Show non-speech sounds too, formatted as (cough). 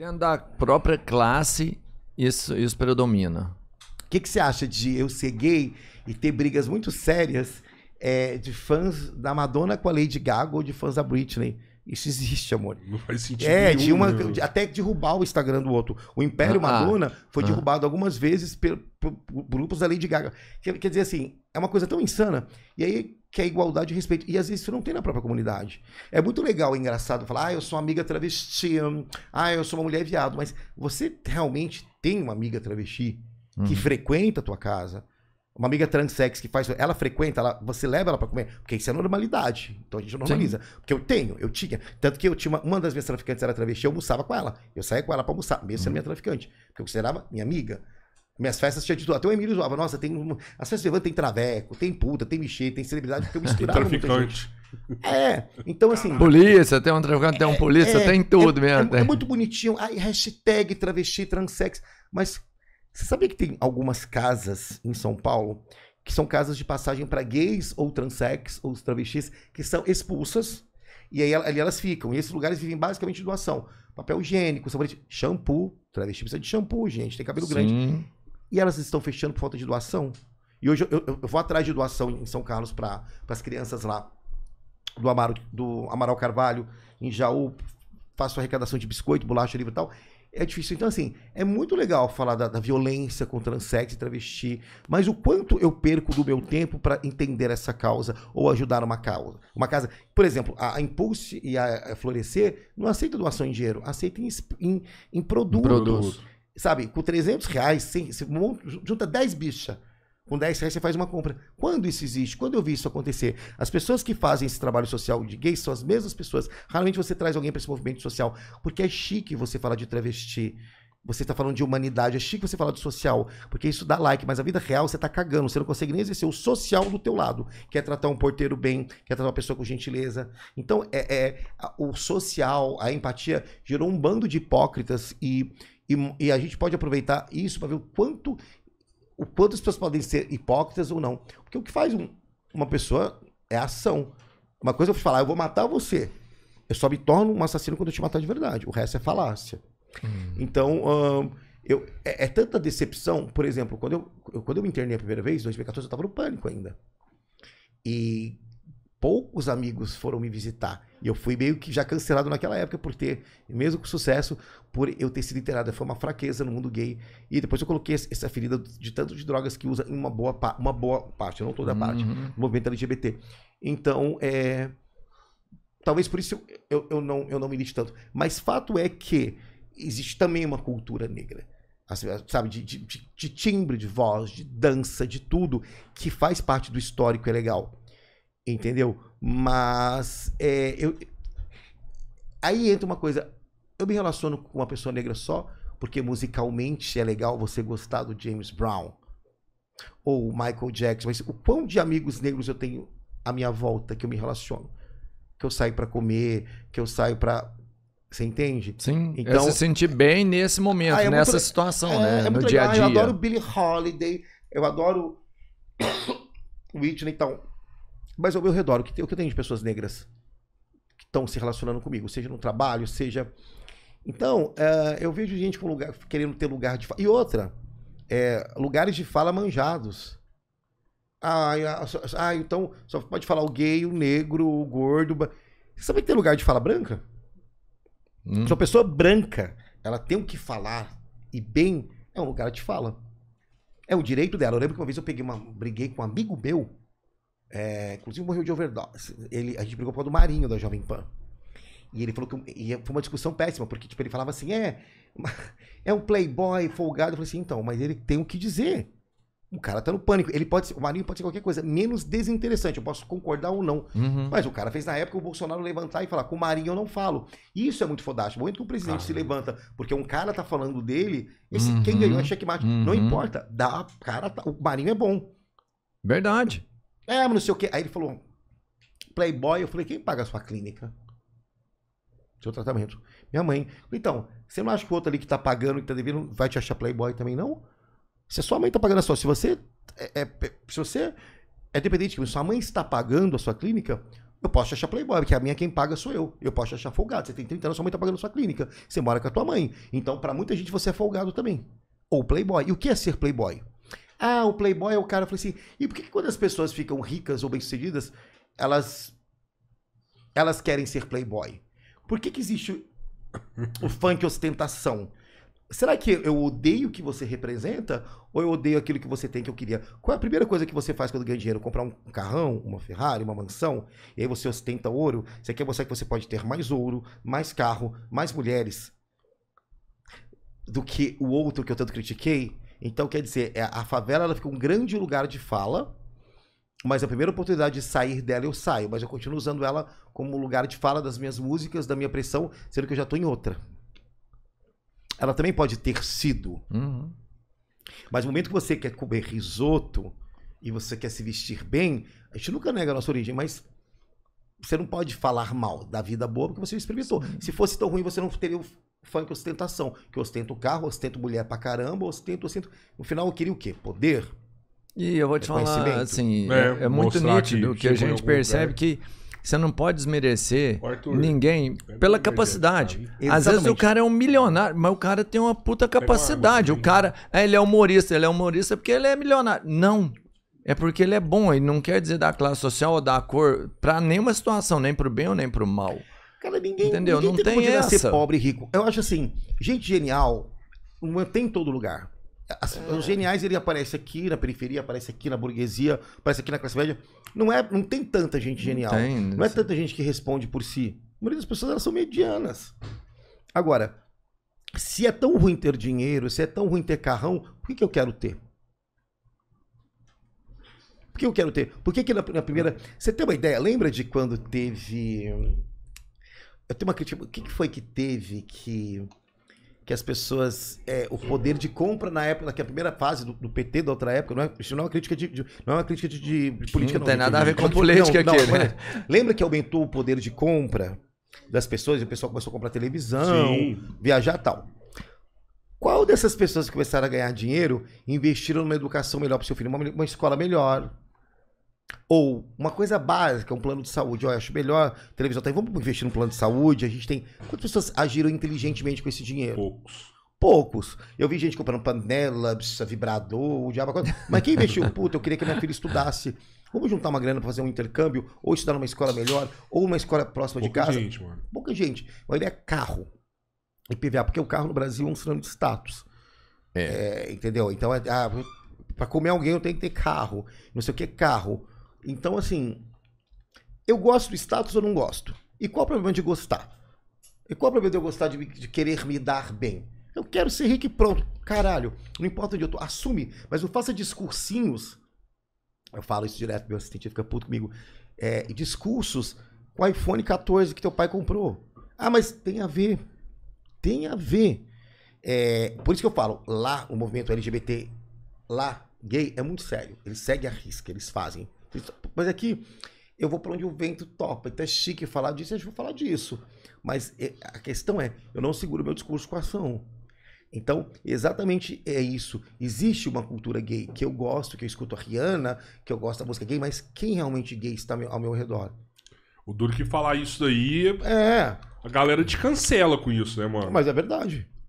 Dentro da própria classe, isso, isso predomina. O que, que você acha de eu ser gay e ter brigas muito sérias é, de fãs da Madonna com a Lady Gaga ou de fãs da Britney? Isso existe, amor. Não faz sentido. É, nenhum, de uma, de, até derrubar o Instagram do outro. O Império ah, ah. Madonna foi ah, derrubado algumas vezes por, grupos da Lady Gaga. Quer, quer dizer assim, é uma coisa tão insana. E aí que é igualdade e respeito. E às vezes isso não tem na própria comunidade. É muito legal, é engraçado falar, ah, eu sou uma amiga travesti, ah, eu sou uma mulher viado, mas você realmente tem uma amiga travesti que uhum. frequenta a tua casa? Uma amiga transex que faz, ela frequenta, ela, você leva ela para comer, porque isso é normalidade. Então a gente normaliza. Sim. Porque eu tenho, eu tinha. Tanto que eu tinha uma, uma das minhas traficantes era travesti, eu almoçava com ela. Eu saía com ela para almoçar, mesmo uhum. sendo minha traficante, porque eu considerava minha amiga. Minhas festas tinha de tudo. Até o Emílio zoava. Nossa, tem. As festas de tem traveco, tem puta, tem mexer, tem celebridade, porque eu (laughs) misturava. tem traficante. É, então assim. Polícia, tem um traficante, tem um é, polícia, é, tem tudo é, mesmo. É, é, muito bonitinho. Aí, hashtag travesti, transex. Mas você sabia que tem algumas casas em São Paulo que são casas de passagem para gays ou transex ou travestis que são expulsas e aí ali elas ficam. E esses lugares vivem basicamente de doação: papel higiênico, sabonete, shampoo. Travesti precisa de shampoo, gente, tem cabelo Sim. grande. E elas estão fechando por falta de doação. E hoje eu, eu, eu vou atrás de doação em São Carlos para as crianças lá do, Amaro, do Amaral Carvalho, em Jaú, faço arrecadação de biscoito, bolacha, livro e tal. É difícil. Então, assim, é muito legal falar da, da violência com transex e travesti, mas o quanto eu perco do meu tempo para entender essa causa ou ajudar uma causa. Uma casa, por exemplo, a, a Impulse e a, a Florescer não aceita doação em dinheiro, aceita em, em, em produtos. Sabe, com 300 reais, 100, você monta, junta 10 bichas. Com 10 reais você faz uma compra. Quando isso existe? Quando eu vi isso acontecer? As pessoas que fazem esse trabalho social de gays são as mesmas pessoas. Raramente você traz alguém para esse movimento social. Porque é chique você falar de travesti. Você está falando de humanidade. É chique você falar de social. Porque isso dá like. Mas a vida real você está cagando. Você não consegue nem exercer o social do teu lado. Quer tratar um porteiro bem. Quer tratar uma pessoa com gentileza. Então, é, é o social, a empatia, gerou um bando de hipócritas e e, e a gente pode aproveitar isso para ver o quanto, o quanto as pessoas podem ser hipócritas ou não. Porque o que faz um, uma pessoa é a ação. Uma coisa é eu falar, eu vou matar você. Eu só me torno um assassino quando eu te matar de verdade. O resto é falácia. Hum. Então, eu, é, é, tanta decepção. Por exemplo, quando eu, eu, quando eu me internei a primeira vez, em 2014, eu estava no pânico ainda. E poucos amigos foram me visitar. E eu fui meio que já cancelado naquela época por ter, mesmo com sucesso, por eu ter sido internado. Foi uma fraqueza no mundo gay. E depois eu coloquei essa ferida de tanto de drogas que usa em uma boa, uma boa parte, não toda parte, uhum. do movimento LGBT. Então, é... Talvez por isso eu, eu, não, eu não me lixe tanto. Mas fato é que existe também uma cultura negra. sabe, de, de, de timbre de voz, de dança, de tudo, que faz parte do histórico é legal. Entendeu? Mas é, eu, aí entra uma coisa. Eu me relaciono com uma pessoa negra só porque musicalmente é legal você gostar do James Brown ou Michael Jackson. Mas o quão de amigos negros eu tenho à minha volta que eu me relaciono? Que eu saio para comer, que eu saio para você entende? Sim. Então, é se então, sentir bem nesse momento, ah, é nessa muito, situação, é, né? É no legal. dia a dia. Eu adoro Billie Holiday, eu adoro (coughs) Whitney, então. Mas ao meu redor, o que, o que eu tenho de pessoas negras que estão se relacionando comigo, seja no trabalho, seja. Então, eh, eu vejo gente com lugar, querendo ter lugar de fala. E outra, é, lugares de fala manjados. Ah, ah, então só pode falar o gay, o negro, o gordo. Você sabe que tem lugar de fala branca? Hum. Se uma pessoa branca, ela tem o que falar e bem, é um lugar de fala. É o direito dela. Eu lembro que uma vez eu peguei uma, briguei com um amigo meu é, inclusive morreu de overdose. Ele, a gente brigou por causa do Marinho da Jovem Pan. E ele falou que. E foi uma discussão péssima, porque tipo, ele falava assim: é. (laughs) É um playboy folgado. Eu falei assim: então, mas ele tem o que dizer. O cara tá no pânico. Ele pode ser, o Marinho pode ser qualquer coisa, menos desinteressante. Eu posso concordar ou não. Uhum. Mas o cara fez na época o Bolsonaro levantar e falar: com o Marinho eu não falo. Isso é muito fodástico. O momento que o presidente Caramba. se levanta, porque um cara tá falando dele, esse, uhum. quem ganhou é checkmate. Uhum. Não importa. Dá, cara, tá, o Marinho é bom. Verdade. É, mas não sei o quê. Aí ele falou, Playboy. Eu falei, quem paga a sua clínica? Seu tratamento. Minha mãe. Então, você não acha que o outro ali que tá pagando, que tá devendo, vai te achar Playboy também, não? Se a sua mãe tá pagando a sua, se você é, é se você é dependente, se sua mãe está pagando a sua clínica, eu posso achar playboy, porque a minha quem paga sou eu. Eu posso achar folgado. Você tem 30 anos, sua mãe tá pagando sua clínica. Você mora com a tua mãe. Então, para muita gente, você é folgado também. Ou playboy. E o que é ser playboy? Ah, o playboy é o cara. Eu falei assim, e por que, que quando as pessoas ficam ricas ou bem-sucedidas, elas, elas querem ser playboy? Por que, que existe o, o funk ostentação? Será que eu odeio o que você representa ou eu odeio aquilo que você tem que eu queria? Qual é a primeira coisa que você faz quando ganha dinheiro? Comprar um carrão, uma Ferrari, uma mansão? E aí você ostenta ouro? Você quer mostrar que você pode ter mais ouro, mais carro, mais mulheres do que o outro que eu tanto critiquei? Então, quer dizer, é, a favela ela fica um grande lugar de fala, mas a primeira oportunidade de sair dela eu saio, mas eu continuo usando ela como lugar de fala das minhas músicas, da minha pressão, sendo que eu já estou em outra. Ela também pode ter sido. Uhum. Mas no momento que você quer comer risoto e você quer se vestir bem, a gente nunca nega a nossa origem, mas você não pode falar mal da vida boa porque você experimentou. Se fosse tão ruim, você não teria funk ostentação. Que eu ostento carro, ostento mulher pra caramba, ostento, ostento. No final eu queria o quê? Poder. E eu vou te falar, assim, é, é, é muito nítido que, que a gente percebe lugar. que você não pode desmerecer Arthur, ninguém é pela capacidade. Às vezes o cara é um milionário, mas o cara tem uma puta capacidade. O cara, é, ele é humorista, ele é humorista porque ele é milionário. Não. É porque ele é bom e não quer dizer da classe social ou da cor para nenhuma situação, nem pro bem ou nem pro mal. Cara, ninguém, Entendeu? ninguém não tem, tem essa. ser pobre e rico. Eu acho assim, gente genial mantém todo lugar. As, é. Os geniais, ele aparece aqui na periferia, aparece aqui na burguesia, aparece aqui na classe média. Não, é, não tem tanta gente genial. Não, não é tanta gente que responde por si. A maioria das pessoas elas são medianas. Agora, se é tão ruim ter dinheiro, se é tão ruim ter carrão, por que, que eu quero ter? Por que eu quero ter? Por que, que na, na primeira. Você tem uma ideia? Lembra de quando teve eu tenho uma crítica. Tipo, o que, que foi que teve que que as pessoas. É, o poder de compra na época, que é a primeira fase do, do, PT da outra época, não é, isso não é uma crítica de, de não é uma crítica de, de, política. Não, não tem nada a ver com política aqui, não, né? Lembra que aumentou o poder de compra das pessoas e o pessoal começou a comprar televisão, Sim. viajar tal. Qual dessas pessoas que começaram a ganhar dinheiro investiram numa educação melhor para seu filho, uma, uma escola melhor, ou uma coisa básica, um plano de saúde. Olha, acho melhor televisão. Tá, vamos investir no plano de saúde. A gente tem. Quantas pessoas agiram inteligentemente com esse dinheiro? Poucos. Poucos. Eu vi gente comprando panela, vibrador, o diabo. Mas quem investiu? (laughs) Puta, eu queria que minha filha estudasse. Vamos juntar uma grana para fazer um intercâmbio, ou estudar numa escola melhor, ou uma escola próxima Pouca de casa. Pouca gente, mano. Pouca gente. mas ele é carro. e PVA, porque o carro no Brasil é um sinônimo de status. É. é entendeu? Então, é, ah, para comer alguém eu tenho que ter carro. Não sei o que é carro. Então, assim, eu gosto do status ou não gosto? E qual é o problema de gostar? E qual é o problema de eu gostar de, me, de querer me dar bem? Eu quero ser rico e pronto. Caralho, não importa onde eu tô, assume, mas não faça discursinhos. Eu falo isso direto, meu assistente fica puto comigo. É, discursos com o iPhone 14 que teu pai comprou. Ah, mas tem a ver. Tem a ver. É, por isso que eu falo, lá o movimento LGBT, lá, gay, é muito sério. Eles seguem a risca, eles fazem. Mas aqui é eu vou para onde o vento topa. Então é chique falar disso, a gente vai falar disso. Mas é, a questão é, eu não seguro meu discurso com a ação. Então, exatamente é isso. Existe uma cultura gay que eu gosto, que eu escuto a Rihanna, que eu gosto da música gay, mas quem realmente gay está ao meu redor? O duro que falar isso daí, é. a galera te cancela com isso, né, mano? Mas é verdade.